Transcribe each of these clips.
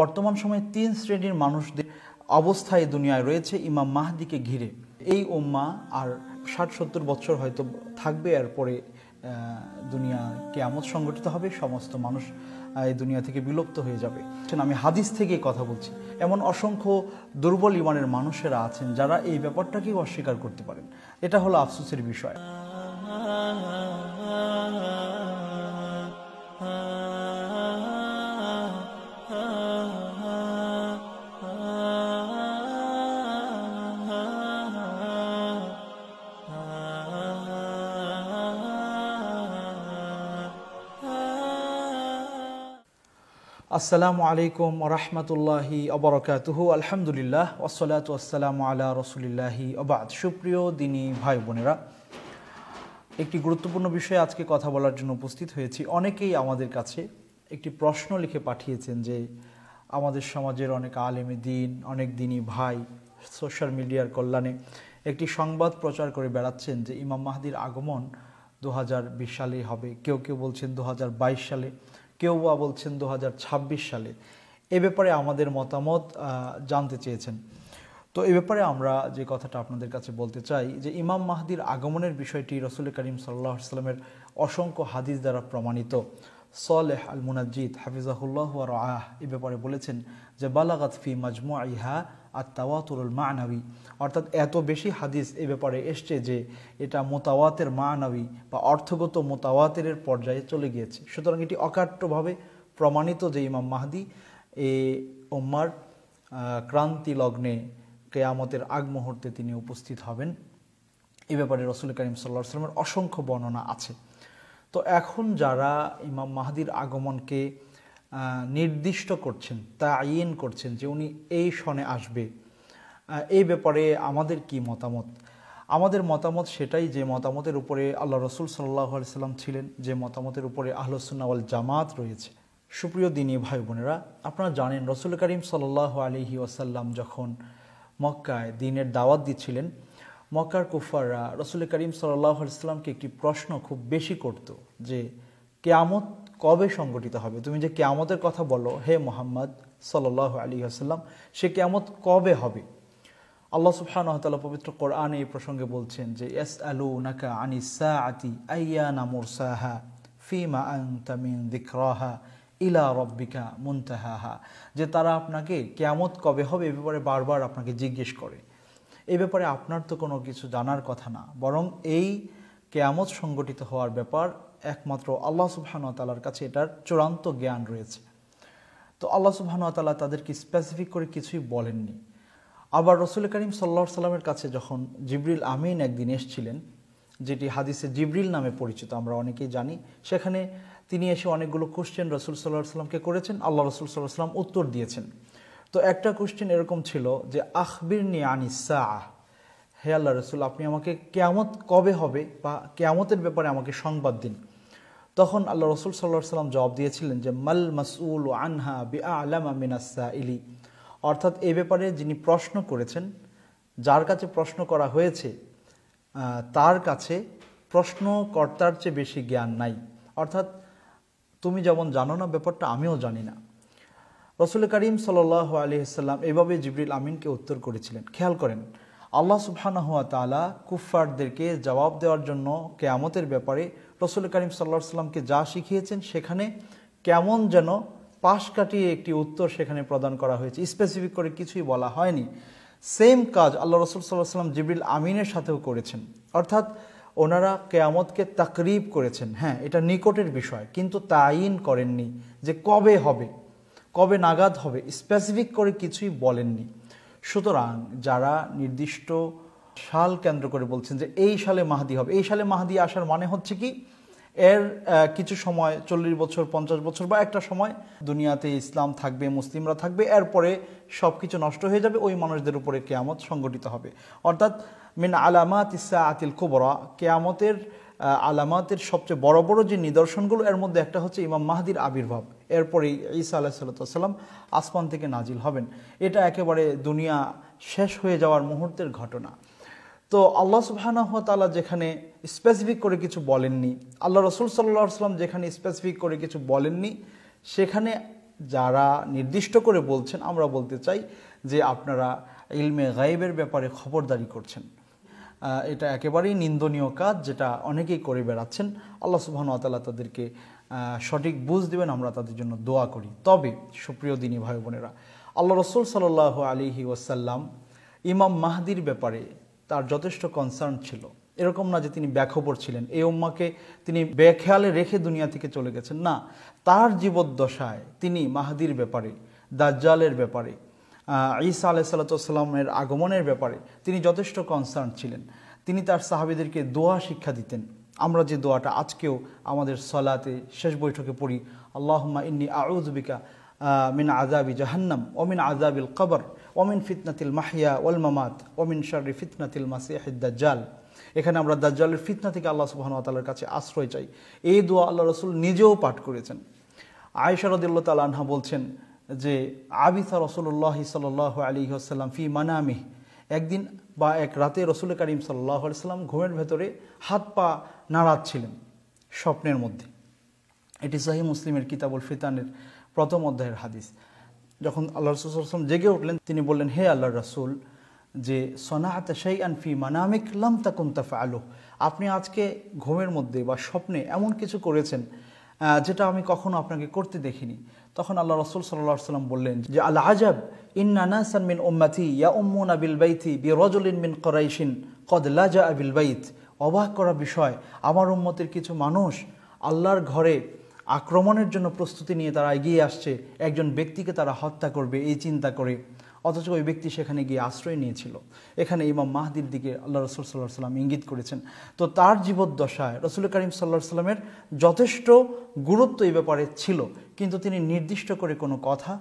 বর্তমান সময়ে তিন শ্রেণীর মানুষদের অবস্থায় দুনিয়ায় রয়েছে ইমাম মাহদিকে ঘিরে এই ওম্মা আর ষাট সত্তর বছর হয়তো থাকবে এরপরে দুনিয়া কেয়ামত সংগঠিত হবে সমস্ত মানুষ এই দুনিয়া থেকে বিলুপ্ত হয়ে যাবে আমি হাদিস থেকে কথা বলছি এমন অসংখ্য দুর্বল ইমানের মানুষেরা আছেন যারা এই ব্যাপারটাকেও অস্বীকার করতে পারেন এটা হলো আফসোসের বিষয় আসসালামু আলাইকুম রহমতুল্লাহি অবরকাতুহু আলহামদুলিল্লাহ ওসলাত আসসালামু আল্লাহ রসুলিল্লাহি অবাদ সুপ্রিয় দিনী ভাই বোনেরা একটি গুরুত্বপূর্ণ বিষয়ে আজকে কথা বলার জন্য উপস্থিত হয়েছি অনেকেই আমাদের কাছে একটি প্রশ্ন লিখে পাঠিয়েছেন যে আমাদের সমাজের অনেক আলেমে দিন অনেক দিনই ভাই সোশ্যাল মিডিয়ার কল্যাণে একটি সংবাদ প্রচার করে বেড়াচ্ছেন যে ইমাম মাহাদির আগমন দু সালে হবে কেউ কেউ বলছেন দু সালে কেউ বা বলছেন দু সালে এ ব্যাপারে আমাদের মতামত জানতে চেয়েছেন তো এ ব্যাপারে আমরা যে কথাটা আপনাদের কাছে বলতে চাই যে ইমাম মাহাদির আগমনের বিষয়টি রসুল করিম সাল্লা সাল্লামের অসংখ্য হাদিস দ্বারা প্রমাণিত সলেহ আল মুনাজিদ হাফিজাহুল্লাহ রাহ এ ব্যাপারে বলেছেন যে বালাগাত ফি মাজমু ইহা আর তাওয়াতুরুল মানাবি অর্থাৎ এত বেশি হাদিস এ ব্যাপারে এসছে যে এটা মোতাওয়াতের মানাবি বা অর্থগত মোতাওয়াতের পর্যায়ে চলে গিয়েছে সুতরাং এটি অকাট্যভাবে প্রমাণিত যে ইমাম মাহাদি এ ওম্মার ক্রান্তি লগ্নে কেয়ামতের আগ মুহূর্তে তিনি উপস্থিত হবেন এ ব্যাপারে রসুল করিম সাল্লা সাল্লামের অসংখ্য বর্ণনা আছে তো এখন যারা ইমাম মাহাদির আগমনকে নির্দিষ্ট করছেন তা আইন করছেন যে উনি এই সনে আসবে এই ব্যাপারে আমাদের কি মতামত আমাদের মতামত সেটাই যে মতামতের উপরে আল্লাহ রসুল সাল্লাহ সাল্লাম ছিলেন যে মতামতের উপরে আহলসুল্নাওয়াল জামাত রয়েছে সুপ্রিয় দিনী ভাই বোনেরা আপনারা জানেন রসুল করিম সাল্লাহ আলহি ওয়াসাল্লাম যখন মক্কায় দিনের দাওয়াত দিচ্ছিলেন মক্কার কুফাররা রসুল করিম সাল্লাহামকে একটি প্রশ্ন খুব বেশি করত যে কেয়ামত কবে সংগঠিত হবে তুমি যে কেয়ামতের কথা বলো হে মোহাম্মদ সাল্লাহ আলী আসাল্লাম সে কেয়ামত কবে হবে আল্লাহ সুবহানতাল পবিত্র কোরআনে এই প্রসঙ্গে বলছেন যে এস আলু নাকা আনি সা আতি আইয়া নামুর সাহা ফিমা আং তামিন দিকরাহা ইলা রব্বিকা মুন্তাহা যে তারা আপনাকে কেয়ামত কবে হবে এ ব্যাপারে বারবার আপনাকে জিজ্ঞেস করে এ ব্যাপারে আপনার তো কোনো কিছু জানার কথা না বরং এই কেয়ামত সংগঠিত হওয়ার ব্যাপার একমাত্র আল্লাহ সুবাহানুতালার কাছে এটার চূড়ান্ত জ্ঞান রয়েছে তো আল্লাহ সুবাহানুতালা তাদেরকে স্পেসিফিক করে কিছুই বলেননি আবার রসুল করিম সাল্লা সাল্লামের কাছে যখন জিবরিল আমিন একদিন এসছিলেন যেটি হাদিসে জিবরিল নামে পরিচিত আমরা অনেকেই জানি সেখানে তিনি এসে অনেকগুলো কোশ্চেন রসুল সাল্লাহ সাল্লামকে করেছেন আল্লাহ রসুল সাল্লাহ সাল্লাম উত্তর দিয়েছেন তো একটা কোশ্চেন এরকম ছিল যে আখবির নি আনিসা হে আল্লাহ রসুল আপনি আমাকে কেয়ামত কবে হবে বা কেয়ামতের ব্যাপারে আমাকে সংবাদ দিন তখন আল্লাহ রসুল সাল্লাহ সাল্লাম জবাব দিয়েছিলেন যে মাল মাসউল আনহা বি আলামা মিনাসা ইলি অর্থাৎ এ ব্যাপারে যিনি প্রশ্ন করেছেন যার কাছে প্রশ্ন করা হয়েছে তার কাছে প্রশ্নকর্তার চেয়ে বেশি জ্ঞান নাই অর্থাৎ তুমি যেমন জানো না ব্যাপারটা আমিও জানি না রসুল করিম সাল আলিয়াল্লাম এভাবে জিবরিল আমিনকে উত্তর করেছিলেন খেয়াল করেন আল্লাহ সুবহানা হুয়া তালা কুফফারদেরকে জবাব দেওয়ার জন্য কেয়ামতের ব্যাপারে রসুল করিম সাল্লাহ সাল্লামকে যা শিখিয়েছেন সেখানে কেমন যেন পাশ কাটিয়ে একটি উত্তর সেখানে প্রদান করা হয়েছে স্পেসিফিক করে কিছুই বলা হয়নি সেম কাজ আল্লাহ রসুল সাল্লাহ সাল্লাম জিবরিল আমিনের সাথেও করেছেন অর্থাৎ ওনারা কেয়ামতকে তাকরিব করেছেন হ্যাঁ এটা নিকটের বিষয় কিন্তু তাইন করেননি যে কবে হবে কবে নাগাদ হবে স্পেসিফিক করে কিছুই বলেননি সুতরাং যারা নির্দিষ্ট সাল কেন্দ্র করে বলছেন যে এই সালে মাহাদি হবে এই সালে মাহাদি আসার মানে হচ্ছে কি এর কিছু সময় চল্লিশ বছর পঞ্চাশ বছর বা একটা সময় দুনিয়াতে ইসলাম থাকবে মুসলিমরা থাকবে এরপরে সব কিছু নষ্ট হয়ে যাবে ওই মানুষদের উপরে কেয়ামত সংগঠিত হবে অর্থাৎ মিন আলামাত ইসা আতিল কুবরা কেয়ামতের আলামাতের সবচেয়ে বড় বড় যে নিদর্শনগুলো এর মধ্যে একটা হচ্ছে ইমাম মাহাদির আবির্ভাব এরপরে ঈসা আলাহ সাল্লাম আসমান থেকে নাজিল হবেন এটা একেবারে দুনিয়া শেষ হয়ে যাওয়ার মুহূর্তের ঘটনা তো আল্লাহ তালা যেখানে স্পেসিফিক করে কিছু বলেননি আল্লাহ রসুল সাল্লাহ সাল্লাম যেখানে স্পেসিফিক করে কিছু বলেননি সেখানে যারা নির্দিষ্ট করে বলছেন আমরা বলতে চাই যে আপনারা ইলমে গাইবের ব্যাপারে খবরদারি করছেন এটা একেবারেই নিন্দনীয় কাজ যেটা অনেকেই করে বেড়াচ্ছেন আল্লাহ সুবাহন আতাল্লাহ তাদেরকে সঠিক বুঝ দিবেন আমরা তাদের জন্য দোয়া করি তবে সুপ্রিয় দিনী ভাই বোনেরা আল্লাহ রসুল সাল আলিহি ওয়াসাল্লাম ইমাম মাহাদির ব্যাপারে তার যথেষ্ট কনসার্ন ছিল এরকম না যে তিনি ব্যাখবর ছিলেন এই উম্মাকে তিনি বেখেয়ালে রেখে দুনিয়া থেকে চলে গেছেন না তার জীবদ্দশায় তিনি মাহাদির ব্যাপারে দাজ্জালের ব্যাপারে ঈসা আলাইসাল্লাতামের আগমনের ব্যাপারে তিনি যথেষ্ট কনসার্ন ছিলেন তিনি তার সাহাবিদেরকে দোয়া শিক্ষা দিতেন আমরা যে দোয়াটা আজকেও আমাদের সলাতে শেষ বৈঠকে পড়ি আল্লাহ ইন্নি আউজবিকা মিন আজাবি জাহান্নাম ওমিন আজাবিল কবর ওমিন ফিতনাতিল মাহিয়া ওল মামাত ওমিন শারি ফিতনাতিল জাল এখানে আমরা দাজ্জালের ফিতনা থেকে আল্লাহ সুবাহতালার কাছে আশ্রয় চাই এই দোয়া আল্লাহ রসুল নিজেও পাঠ করেছেন আয়সারদুল্লাহ তাল আনহা বলছেন যে আবিসা রসুল্লাহ সাল আলী আসসালাম ফি মানামি একদিন বা এক রাতে রসুল করিম সাল্লাহ আলিয়াল্লাম ঘুমের ভেতরে হাত পা নাড়াচ্ছিলেন স্বপ্নের মধ্যে এটি সাহি মুসলিমের কিতাবুল ফিতানের প্রথম অধ্যায়ের হাদিস যখন আল্লাহ আসলাম জেগে উঠলেন তিনি বললেন হে আল্লাহ রসুল যে সনাহাত সেই আনফি মানামিক লাম তাকুন তাফা আলু আপনি আজকে ঘুমের মধ্যে বা স্বপ্নে এমন কিছু করেছেন যেটা আমি কখনো আপনাকে করতে দেখিনি তখন আল্লাহ রসুল সাল্লাম বললেন যে আল্লাহ আজাব ইন্নানাসান মিন ওম্মাথি ইয়া উম্মুন আবিল বাইথি বি রজলিন মিন করাইশিন কদ লাজা আবিল বাইথ অবাক করা বিষয় আমার উম্মতের কিছু মানুষ আল্লাহর ঘরে আক্রমণের জন্য প্রস্তুতি নিয়ে তারা এগিয়ে আসছে একজন ব্যক্তিকে তারা হত্যা করবে এই চিন্তা করে অথচ ওই ব্যক্তি সেখানে গিয়ে আশ্রয় নিয়েছিল এখানে ইমাম মাহদির দিকে আল্লাহ রসুল সাল্লাহ সাল্লাম ইঙ্গিত করেছেন তো তার জীবদ্দশায় রসুল করিম সাল্লাহ সাল্লামের যথেষ্ট গুরুত্ব এই ব্যাপারে ছিল কিন্তু তিনি নির্দিষ্ট করে কোনো কথা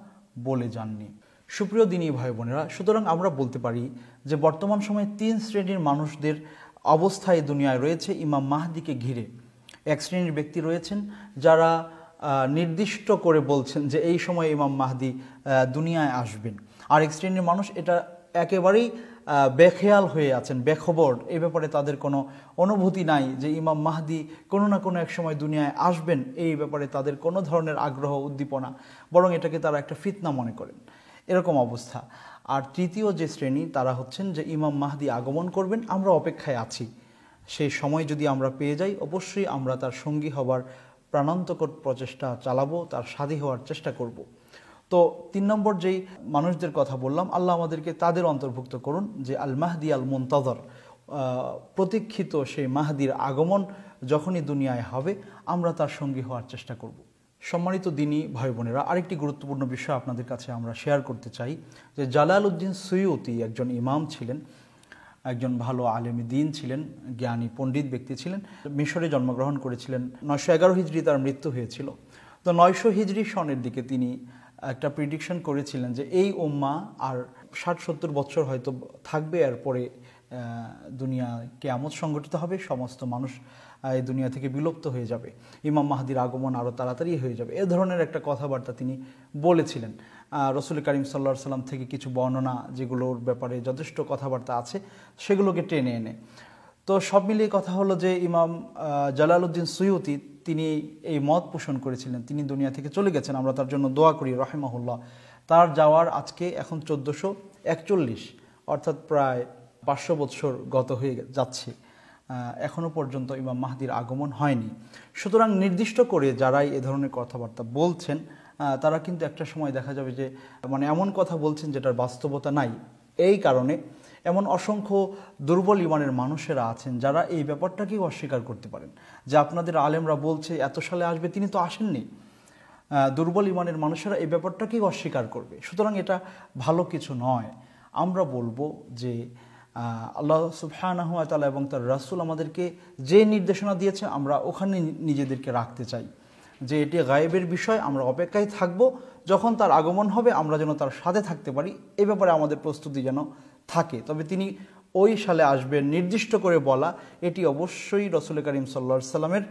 বলে যাননি সুপ্রিয় দিনই ভাই বোনেরা সুতরাং আমরা বলতে পারি যে বর্তমান সময়ে তিন শ্রেণীর মানুষদের অবস্থায় দুনিয়ায় রয়েছে ইমাম মাহদিকে ঘিরে এক শ্রেণীর ব্যক্তি রয়েছেন যারা নির্দিষ্ট করে বলছেন যে এই সময় ইমাম মাহদি দুনিয়ায় আসবেন আর এক শ্রেণীর মানুষ এটা একেবারেই বেখেয়াল হয়ে আছেন বেখবর এ ব্যাপারে তাদের কোনো অনুভূতি নাই যে ইমাম মাহদি কোনো না কোনো এক সময় দুনিয়ায় আসবেন এই ব্যাপারে তাদের কোনো ধরনের আগ্রহ উদ্দীপনা বরং এটাকে তারা একটা ফিতনা মনে করেন এরকম অবস্থা আর তৃতীয় যে শ্রেণী তারা হচ্ছেন যে ইমাম মাহদি আগমন করবেন আমরা অপেক্ষায় আছি সেই সময় যদি আমরা পেয়ে যাই অবশ্যই আমরা তার সঙ্গী হবার প্রাণান্তকর প্রচেষ্টা চালাবো তার স্বাধী হওয়ার চেষ্টা করব। তো তিন নম্বর যেই মানুষদের কথা বললাম আল্লাহ আমাদেরকে তাদের অন্তর্ভুক্ত করুন যে আল মাহদি আল মন্তাদর প্রতীক্ষিত সেই মাহাদির আগমন যখনই দুনিয়ায় হবে আমরা তার সঙ্গী হওয়ার চেষ্টা করব। সম্মানিত দিনই ভাই বোনেরা আরেকটি গুরুত্বপূর্ণ বিষয় আপনাদের কাছে আমরা শেয়ার করতে চাই যে জালাল উদ্দিন সৈয়তি একজন ইমাম ছিলেন একজন ভালো আলেমী দিন ছিলেন জ্ঞানী পণ্ডিত ব্যক্তি ছিলেন মিশরে জন্মগ্রহণ করেছিলেন নয়শো এগারো হিজড়ি তার মৃত্যু হয়েছিল তো নয়শো হিজড়ি সনের দিকে তিনি একটা প্রিডিকশন করেছিলেন যে এই উম্মা আর ষাট সত্তর বছর হয়তো থাকবে এরপরে দুনিয়া কেয়ামত সংগঠিত হবে সমস্ত মানুষ এই দুনিয়া থেকে বিলুপ্ত হয়ে যাবে ইমাম মাহাদির আগমন আরও তাড়াতাড়ি হয়ে যাবে এ ধরনের একটা কথাবার্তা তিনি বলেছিলেন রসুল করিম সাল্লা সাল্লাম থেকে কিছু বর্ণনা যেগুলোর ব্যাপারে যথেষ্ট কথাবার্তা আছে সেগুলোকে টেনে এনে তো সব মিলিয়ে কথা হলো যে ইমাম জালালউদ্দিন সৈয়তি তিনি এই মত পোষণ করেছিলেন তিনি দুনিয়া থেকে চলে গেছেন আমরা তার জন্য দোয়া করি রহেমাহুল্লাহ তার যাওয়ার আজকে এখন চোদ্দোশো একচল্লিশ অর্থাৎ প্রায় পাঁচশো বৎসর গত হয়ে যাচ্ছে এখনও পর্যন্ত ইমাম মাহাদির আগমন হয়নি সুতরাং নির্দিষ্ট করে যারাই এ ধরনের কথাবার্তা বলছেন তারা কিন্তু একটা সময় দেখা যাবে যে মানে এমন কথা বলছেন যেটার বাস্তবতা নাই এই কারণে এমন অসংখ্য দুর্বল ইমানের মানুষেরা আছেন যারা এই ব্যাপারটাকেও অস্বীকার করতে পারেন যে আপনাদের আলেমরা বলছে এত সালে আসবে তিনি তো আসেননি দুর্বল ইমানের মানুষেরা এই ব্যাপারটাকেই অস্বীকার করবে সুতরাং এটা ভালো কিছু নয় আমরা বলবো যে আল্লাহ সুফহানাহ তালা এবং তার রাসুল আমাদেরকে যে নির্দেশনা দিয়েছে আমরা ওখানে নিজেদেরকে রাখতে চাই যে এটি গায়েবের বিষয় আমরা অপেক্ষায় থাকব যখন তার আগমন হবে আমরা যেন তার সাথে থাকতে পারি এ ব্যাপারে আমাদের প্রস্তুতি যেন থাকে তবে তিনি ওই সালে আসবেন নির্দিষ্ট করে বলা এটি অবশ্যই রসুল করিম সাল্লা সাল্লামের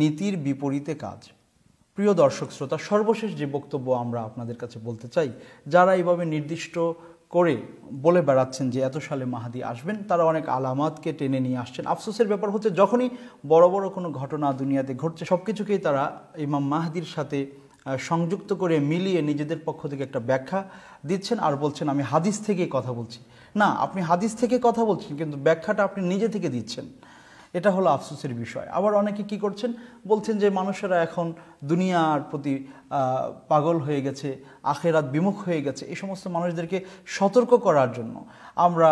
নীতির বিপরীতে কাজ প্রিয় দর্শক শ্রোতা সর্বশেষ যে বক্তব্য আমরা আপনাদের কাছে বলতে চাই যারা এইভাবে নির্দিষ্ট করে বলে বেড়াচ্ছেন যে এত সালে মাহাদি আসবেন তারা অনেক আলামাতকে টেনে নিয়ে আসছেন আফসোসের ব্যাপার হচ্ছে যখনই বড় বড় কোনো ঘটনা দুনিয়াতে ঘটছে সব কিছুকেই তারা ইমাম মাহাদির সাথে সংযুক্ত করে মিলিয়ে নিজেদের পক্ষ থেকে একটা ব্যাখ্যা দিচ্ছেন আর বলছেন আমি হাদিস থেকে কথা বলছি না আপনি হাদিস থেকে কথা বলছেন কিন্তু ব্যাখ্যাটা আপনি নিজে থেকে দিচ্ছেন এটা হলো আফসোসের বিষয় আবার অনেকে কি করছেন বলছেন যে মানুষেরা এখন দুনিয়ার প্রতি পাগল হয়ে গেছে আখেরাত বিমুখ হয়ে গেছে এই সমস্ত মানুষদেরকে সতর্ক করার জন্য আমরা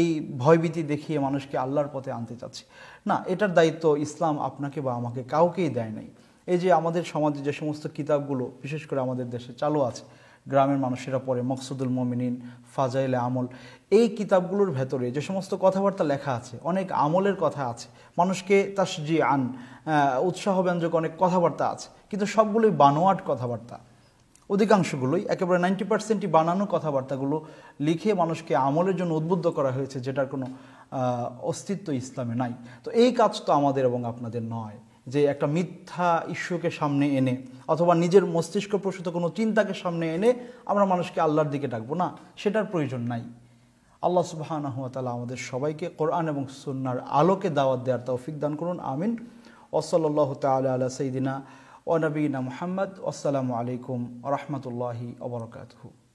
এই ভয়ভীতি দেখিয়ে মানুষকে আল্লাহর পথে আনতে চাচ্ছি না এটার দায়িত্ব ইসলাম আপনাকে বা আমাকে কাউকেই দেয় নাই এই যে আমাদের সমাজে যে সমস্ত কিতাবগুলো বিশেষ করে আমাদের দেশে চালু আছে গ্রামের মানুষেরা পড়ে মকসুদুল মমিনিন ফাজাইল আমল এই কিতাবগুলোর ভেতরে যে সমস্ত কথাবার্তা লেখা আছে অনেক আমলের কথা আছে মানুষকে তার যে আন উৎসাহ ব্যঞ্জক অনেক কথাবার্তা আছে কিন্তু সবগুলোই বানোয়াট কথাবার্তা অধিকাংশগুলোই একেবারে নাইনটি পার্সেন্টই বানানো কথাবার্তাগুলো লিখে মানুষকে আমলের জন্য উদ্বুদ্ধ করা হয়েছে যেটার কোনো অস্তিত্ব ইসলামে নাই তো এই কাজ তো আমাদের এবং আপনাদের নয় যে একটা মিথ্যা ইস্যুকে সামনে এনে অথবা নিজের মস্তিষ্ক প্রসূত কোনো চিন্তাকে সামনে এনে আমরা মানুষকে আল্লাহর দিকে ডাকবো না সেটার প্রয়োজন নাই আল্লাহ তালা আমাদের সবাইকে কোরআন এবং সুন্নার আলোকে দাওয়াত দেওয়ার তৌফিক দান করুন আমিন ওসল্লাহ তাল আলা সঈদিনা ও নবীনা মোহাম্মদ আসসালামু আলাইকুম রহমতুল্লাহি অবরকাতহু